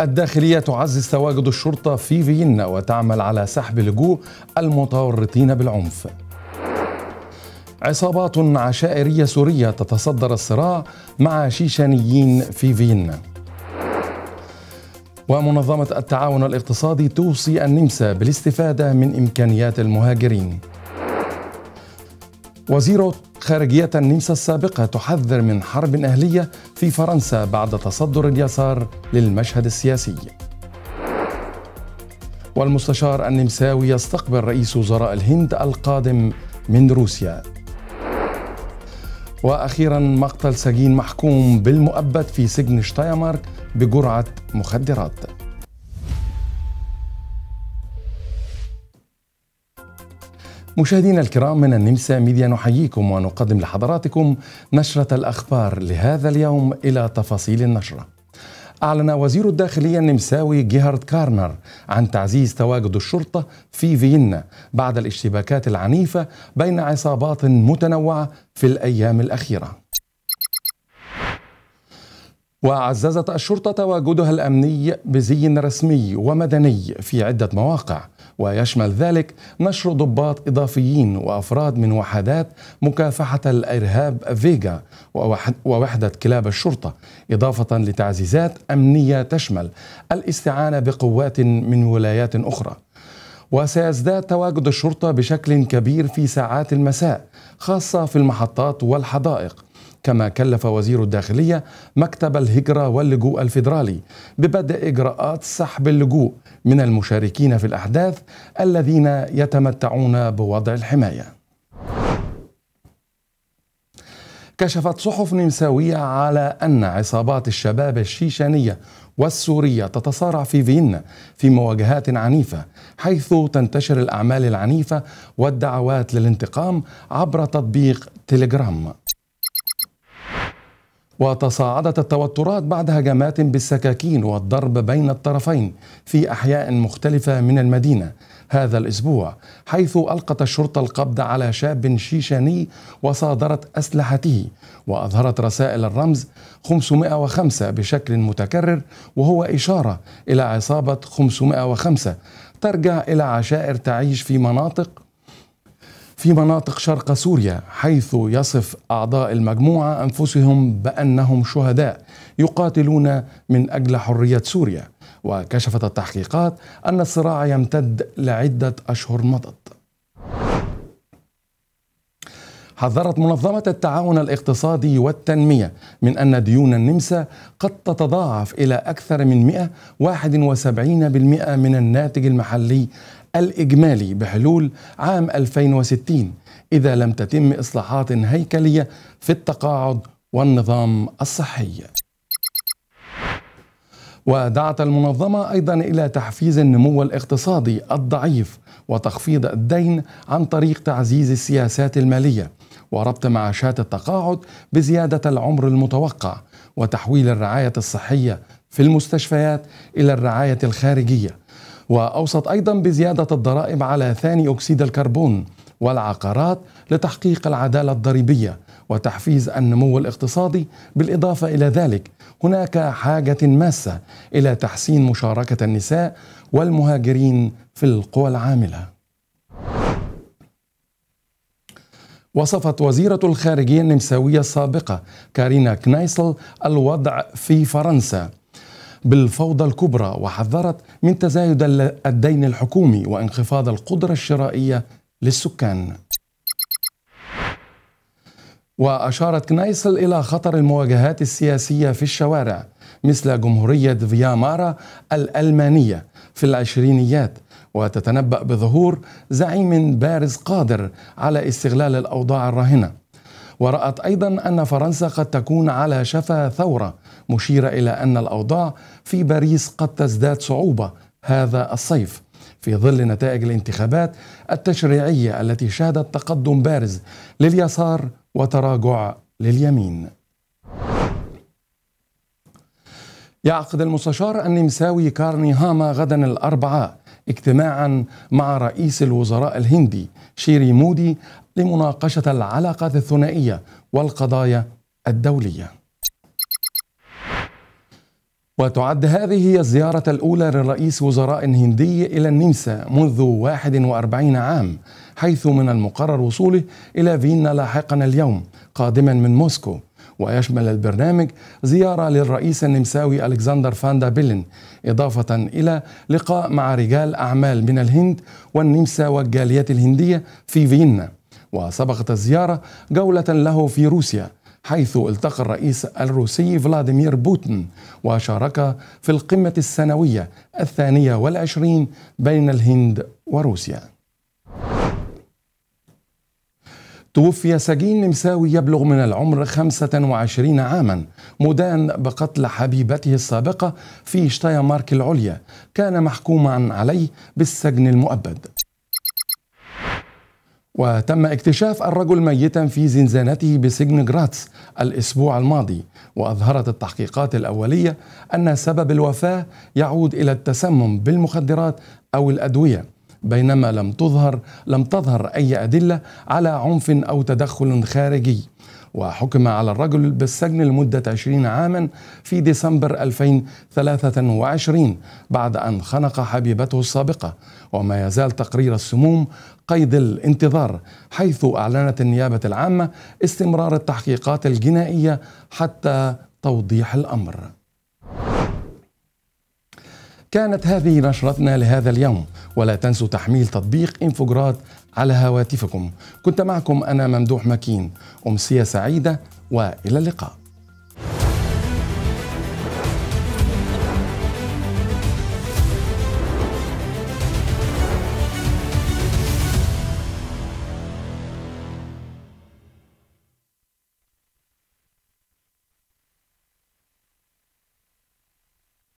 الداخلية تعزز تواجد الشرطة في فيينا وتعمل على سحب لجوء المتورطين بالعنف. عصابات عشائرية سورية تتصدر الصراع مع شيشانيين في فيينا. ومنظمة التعاون الاقتصادي توصي النمسا بالاستفادة من إمكانيات المهاجرين. وزيرة خارجية النمسا السابقة تحذر من حرب أهلية في فرنسا بعد تصدر اليسار للمشهد السياسي والمستشار النمساوي يستقبل رئيس وزراء الهند القادم من روسيا واخيرا مقتل سجين محكوم بالمؤبد في سجن شتايمارك بجرعه مخدرات مشاهدينا الكرام من النمسا ميديا نحييكم ونقدم لحضراتكم نشرة الأخبار لهذا اليوم إلى تفاصيل النشرة. أعلن وزير الداخلية النمساوي جيهارد كارنر عن تعزيز تواجد الشرطة في فيينا بعد الاشتباكات العنيفة بين عصابات متنوعة في الأيام الأخيرة. وعززت الشرطة تواجدها الأمني بزي رسمي ومدني في عدة مواقع ويشمل ذلك نشر ضباط إضافيين وأفراد من وحدات مكافحة الإرهاب فيجا ووحدة كلاب الشرطة إضافة لتعزيزات أمنية تشمل الاستعانة بقوات من ولايات أخرى وسيزداد تواجد الشرطة بشكل كبير في ساعات المساء خاصة في المحطات والحدائق كما كلف وزير الداخلية مكتب الهجرة واللجوء الفيدرالي ببدء إجراءات سحب اللجوء من المشاركين في الأحداث الذين يتمتعون بوضع الحماية كشفت صحف نمساوية على أن عصابات الشباب الشيشانية والسورية تتصارع في فيينا في مواجهات عنيفة حيث تنتشر الأعمال العنيفة والدعوات للانتقام عبر تطبيق تليجرام وتصاعدت التوترات بعد هجمات بالسكاكين والضرب بين الطرفين في احياء مختلفه من المدينه هذا الاسبوع حيث القت الشرطه القبض على شاب شيشاني وصادرت اسلحته واظهرت رسائل الرمز 505 بشكل متكرر وهو اشاره الى عصابه 505 ترجع الى عشائر تعيش في مناطق في مناطق شرق سوريا حيث يصف اعضاء المجموعه انفسهم بانهم شهداء يقاتلون من اجل حريه سوريا وكشفت التحقيقات ان الصراع يمتد لعده اشهر مضت حذرت منظمة التعاون الاقتصادي والتنمية من أن ديون النمسا قد تتضاعف إلى أكثر من 171% من الناتج المحلي الإجمالي بحلول عام 2060 إذا لم تتم إصلاحات هيكلية في التقاعد والنظام الصحي ودعت المنظمة أيضا إلى تحفيز النمو الاقتصادي الضعيف وتخفيض الدين عن طريق تعزيز السياسات المالية وربط معاشات التقاعد بزيادة العمر المتوقع وتحويل الرعاية الصحية في المستشفيات إلى الرعاية الخارجية وأوصت أيضا بزيادة الضرائب على ثاني أكسيد الكربون والعقارات لتحقيق العدالة الضريبية وتحفيز النمو الاقتصادي بالإضافة إلى ذلك هناك حاجة ماسة إلى تحسين مشاركة النساء والمهاجرين في القوى العاملة وصفت وزيرة الخارجية النمساوية السابقة كارينا كنايسل الوضع في فرنسا بالفوضى الكبرى وحذرت من تزايد الدين الحكومي وانخفاض القدرة الشرائية للسكان وأشارت كنايسل إلى خطر المواجهات السياسية في الشوارع مثل جمهورية فيامارا الألمانية في العشرينيات وتتنبأ بظهور زعيم بارز قادر على استغلال الأوضاع الراهنة ورأت أيضا أن فرنسا قد تكون على شفا ثورة مشيرة إلى أن الأوضاع في باريس قد تزداد صعوبة هذا الصيف في ظل نتائج الانتخابات التشريعية التي شهدت تقدم بارز لليسار وتراجع لليمين يعقد المستشار النمساوي كارني هاما غدا الأربعاء اجتماعا مع رئيس الوزراء الهندي شيري مودي لمناقشه العلاقات الثنائيه والقضايا الدوليه. وتعد هذه هي الزيارة الأولى لرئيس وزراء هندي إلى النمسا منذ 41 عام حيث من المقرر وصوله إلى فيينا لاحقا اليوم قادما من موسكو ويشمل البرنامج زيارة للرئيس النمساوي ألكسندر فاندا بيلن إضافة إلى لقاء مع رجال أعمال من الهند والنمسا والجاليات الهندية في فيينا وسبقت الزيارة جولة له في روسيا حيث التقى الرئيس الروسي فلاديمير بوتين وشارك في القمة السنوية الثانية والعشرين بين الهند وروسيا توفي سجين نمساوي يبلغ من العمر 25 عاما مدان بقتل حبيبته السابقة في شتايمارك العليا كان محكوما عليه بالسجن المؤبد وتم اكتشاف الرجل ميتا في زنزانته بسجن جراتس الاسبوع الماضي واظهرت التحقيقات الاوليه ان سبب الوفاه يعود الى التسمم بالمخدرات او الادويه بينما لم تظهر لم تظهر أي أدلة على عنف أو تدخل خارجي وحكم على الرجل بالسجن لمدة 20 عاما في ديسمبر 2023 بعد أن خنق حبيبته السابقة وما يزال تقرير السموم قيد الانتظار حيث أعلنت النيابة العامة استمرار التحقيقات الجنائية حتى توضيح الأمر كانت هذه نشرتنا لهذا اليوم ولا تنسوا تحميل تطبيق انفجرات على هواتفكم كنت معكم أنا ممدوح مكين أمسية سعيدة وإلى اللقاء